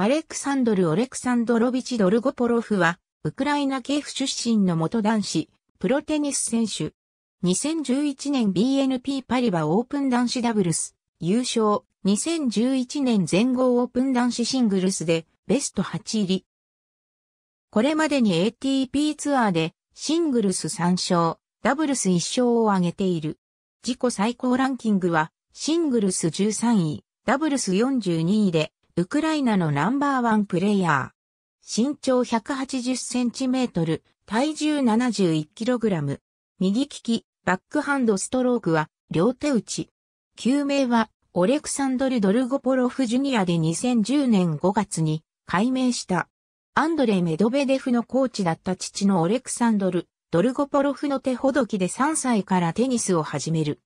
アレクサンドル・オレクサンドロビチ・ドルゴポロフは、ウクライナ系府出身の元男子、プロテニス選手。2011年 BNP パリバオープン男子ダブルス、優勝。2011年全豪オープン男子シングルスで、ベスト8入り。これまでに ATP ツアーで、シングルス3勝、ダブルス1勝を挙げている。自己最高ランキングは、シングルス13位、ダブルス42位で、ウクライナのナンバーワンプレイヤー。身長180センチメートル、体重71キログラム。右利き、バックハンドストロークは、両手打ち。救命は、オレクサンドル・ドルゴポロフ・ジュニアで2010年5月に、改名した。アンドレ・メドベデフのコーチだった父のオレクサンドル・ドルゴポロフの手ほどきで3歳からテニスを始める。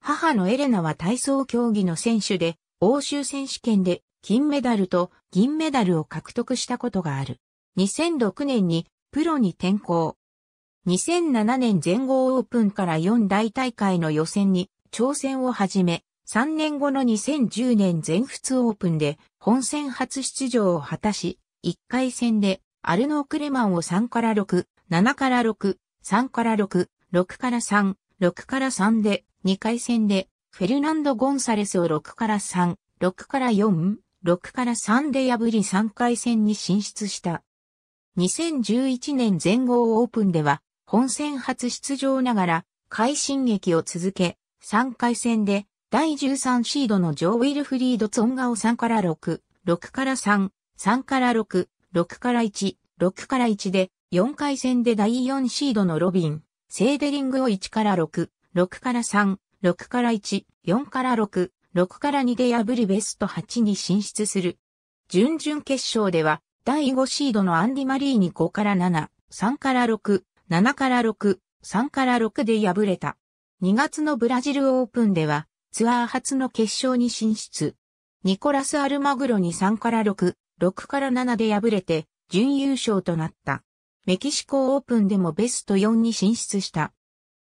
母のエレナは体操競技の選手で、欧州選手権で金メダルと銀メダルを獲得したことがある。2006年にプロに転向。2007年全豪オープンから4大大会の予選に挑戦を始め、3年後の2010年全仏オープンで本戦初出場を果たし、1回戦でアルノー・クレマンを3から6、7から6、3から6、6から3、6から3で、2回戦でフェルナンド・ゴンサレスを6から3、6から4、6から3で破り3回戦に進出した。2011年全豪オープンでは、本戦初出場ながら、快進撃を続け、3回戦で、第13シードのジョー・ウィルフリード・ツォンガを3から6、6から3、3から6、6から1、6から1で、4回戦で第4シードのロビン、セーデリングを1から6、6から3、6から1、4から6、6から2で破りベスト8に進出する。準々決勝では、第5シードのアンディ・マリーに5から7、3から6、7から6、3から6で敗れた。2月のブラジルオープンでは、ツアー初の決勝に進出。ニコラス・アルマグロに3から6、6から7で敗れて、準優勝となった。メキシコオープンでもベスト4に進出した。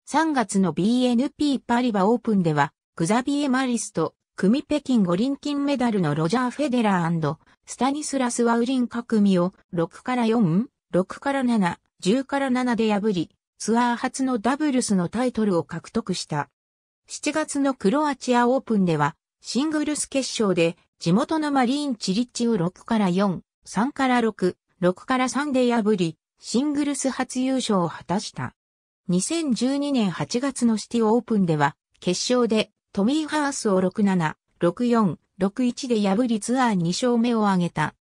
3月の BNP パリバオープンでは、グザビエ・マリスと、組北京五輪金メダルのロジャー・フェデラースタニスラス・ワウリン各組を6から4、6から7、10から7で破り、ツアー初のダブルスのタイトルを獲得した。7月のクロアチアオープンでは、シングルス決勝で地元のマリーン・チリッチを6から4、3から6、6から3で破り、シングルス初優勝を果たした。2012年8月のシティオープンでは、決勝でトミー・ハースを6-7、6-4、6-1で破りツアー2勝目を挙げた。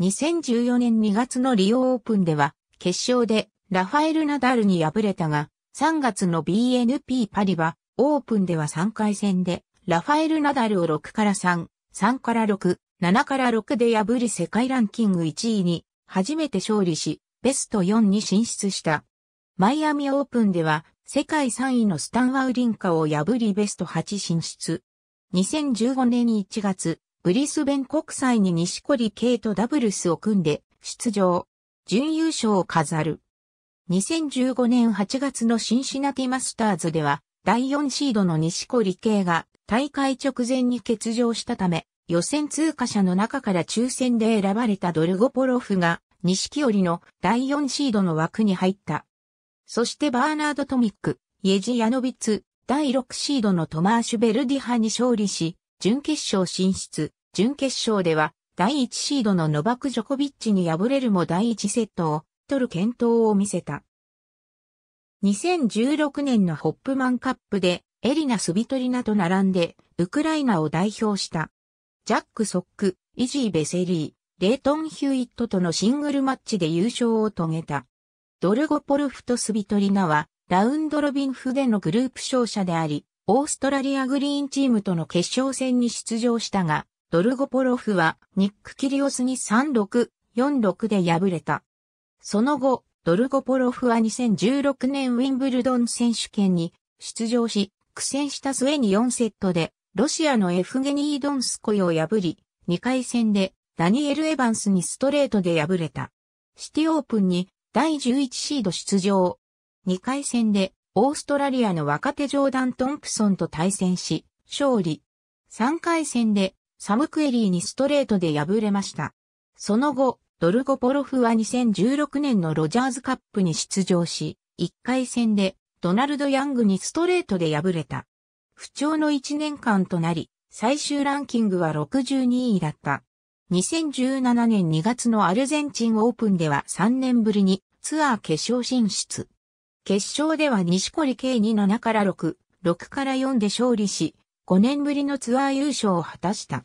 2014年2月のリオオープンでは、決勝でラファエル・ナダルに敗れたが、3月の BNP パリは、オープンでは3回戦で、ラファエル・ナダルを6から3、3から6、7から6で破り世界ランキング1位に、初めて勝利し、ベスト4に進出した。マイアミオープンでは、世界3位のスタンワウリンカを破りベスト8進出。2015年1月、ブリスベン国際に西堀圭とダブルスを組んで出場。準優勝を飾る。2015年8月のシンシナティマスターズでは、第4シードの西堀圭が大会直前に欠場したため、予選通過者の中から抽選で選ばれたドルゴポロフが、西織の第4シードの枠に入った。そしてバーナード・トミック、イェジ・ヤノビツ、第6シードのトマーシュ・ベルディ派に勝利し、準決勝進出。準決勝では、第1シードのノバク・ジョコビッチに敗れるも第1セットを取る検討を見せた。2016年のホップマンカップで、エリナ・スビトリナと並んで、ウクライナを代表した。ジャック・ソック、イジー・ベセリー、レイトン・ヒューイットとのシングルマッチで優勝を遂げた。ドルゴポルフとスビトリナは、ラウンドロビンフでのグループ勝者であり、オーストラリアグリーンチームとの決勝戦に出場したが、ドルゴポロフはニック・キリオスに3-6、4-6で敗れた。その後、ドルゴポロフは2016年ウィンブルドン選手権に出場し、苦戦した末に4セットで、ロシアのエフゲニー・ドンスコイを破り、2回戦でダニエル・エヴァンスにストレートで敗れた。シティオープンに第11シード出場。2回戦で、オーストラリアの若手ジョーダン・トンプソンと対戦し、勝利。3回戦で、サムクエリーにストレートで敗れました。その後、ドルゴポロフは2016年のロジャーズカップに出場し、1回戦で、ドナルド・ヤングにストレートで敗れた。不調の1年間となり、最終ランキングは62位だった。2017年2月のアルゼンチンオープンでは3年ぶりにツアー決勝進出。決勝では西堀圭に7から6、6から4で勝利し、5年ぶりのツアー優勝を果たした。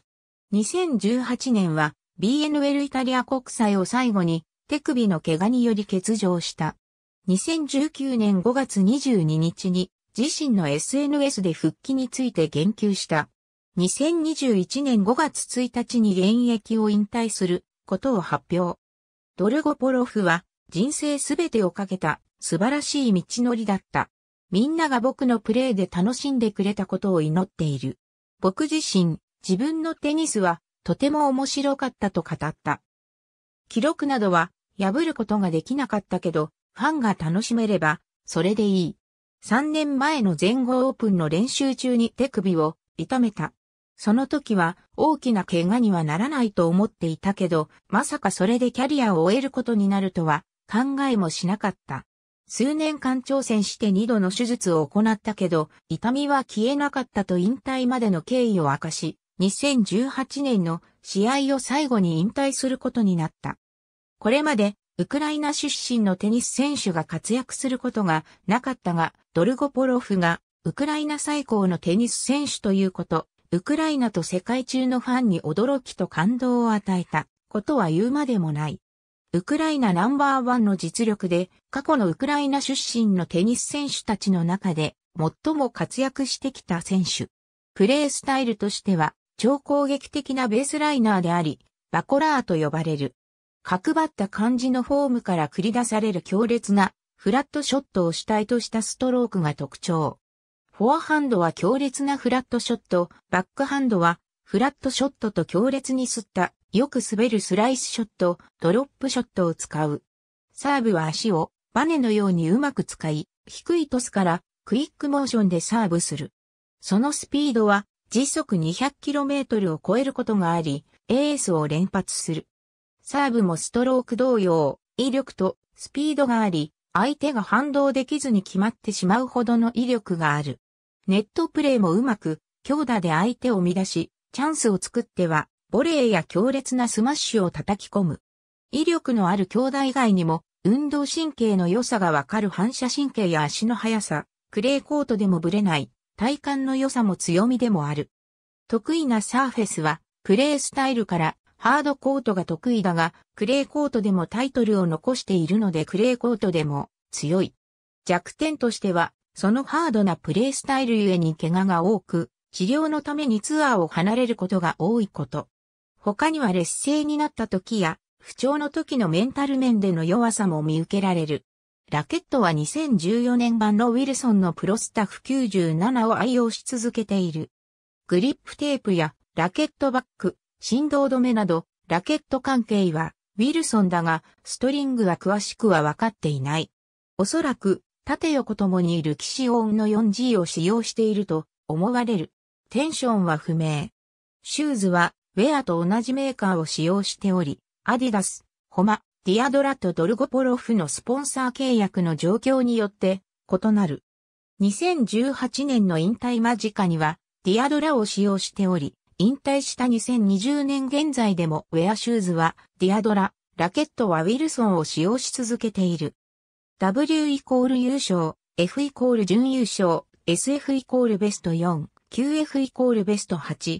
2018年は BNL イタリア国際を最後に手首の怪我により欠場した。2019年5月22日に自身の SNS で復帰について言及した。2021年5月1日に現役を引退することを発表。ドルゴポロフは人生すべてをかけた素晴らしい道のりだった。みんなが僕のプレーで楽しんでくれたことを祈っている。僕自身、自分のテニスはとても面白かったと語った。記録などは破ることができなかったけど、ファンが楽しめれば、それでいい。3年前の全豪オープンの練習中に手首を痛めた。その時は大きな怪我にはならないと思っていたけど、まさかそれでキャリアを終えることになるとは考えもしなかった。数年間挑戦して2度の手術を行ったけど、痛みは消えなかったと引退までの経緯を明かし、2018年の試合を最後に引退することになった。これまで、ウクライナ出身のテニス選手が活躍することがなかったが、ドルゴポロフが、ウクライナ最高のテニス選手ということ、ウクライナと世界中のファンに驚きと感動を与えたことは言うまでもない。ウクライナナンバーワンの実力で、過去のウクライナ出身のテニス選手たちの中で、最も活躍してきた選手。プレースタイルとしては、超攻撃的なベースライナーであり、バコラーと呼ばれる。角張った感じのフォームから繰り出される強烈なフラットショットを主体としたストロークが特徴。フォアハンドは強烈なフラットショット、バックハンドはフラットショットと強烈に吸ったよく滑るスライスショット、ドロップショットを使う。サーブは足をバネのようにうまく使い、低いトスからクイックモーションでサーブする。そのスピードは時速 200km を超えることがあり、エースを連発する。サーブもストローク同様、威力とスピードがあり、相手が反動できずに決まってしまうほどの威力がある。ネットプレーもうまく、強打で相手を乱し、チャンスを作ってはボレーや強烈なスマッシュを叩き込む。威力のある兄弟以外にも、運動神経の良さがわかる反射神経や足の速さ、クレーコートでもぶれない、体幹の良さも強みでもある。得意なサーフェスは、プレースタイルからハードコートが得意だが、クレーコートでもタイトルを残しているのでクレーコートでも強い。弱点としては、そのハードなプレースタイルゆえに怪我が多く、治療のためにツアーを離れることが多いこと。他には劣勢になった時や、不調の時のメンタル面での弱さも見受けられる。ラケットは2014年版のウィルソンのプロスタフ97を愛用し続けている。グリップテープやラケットバック、振動止めなど、ラケット関係はウィルソンだが、ストリングは詳しくは分かっていない。おそらく、縦横ともにいる騎士音の 4G を使用していると思われる。テンションは不明。シューズはウェアと同じメーカーを使用しており、アディダス、ホマ、ディアドラとドルゴポロフのスポンサー契約の状況によって異なる。2018年の引退間近には、ディアドラを使用しており、引退した2020年現在でもウェアシューズはディアドラ、ラケットはウィルソンを使用し続けている。W イコール優勝、F イコール準優勝、SF イコールベスト4、QF イコールベスト8、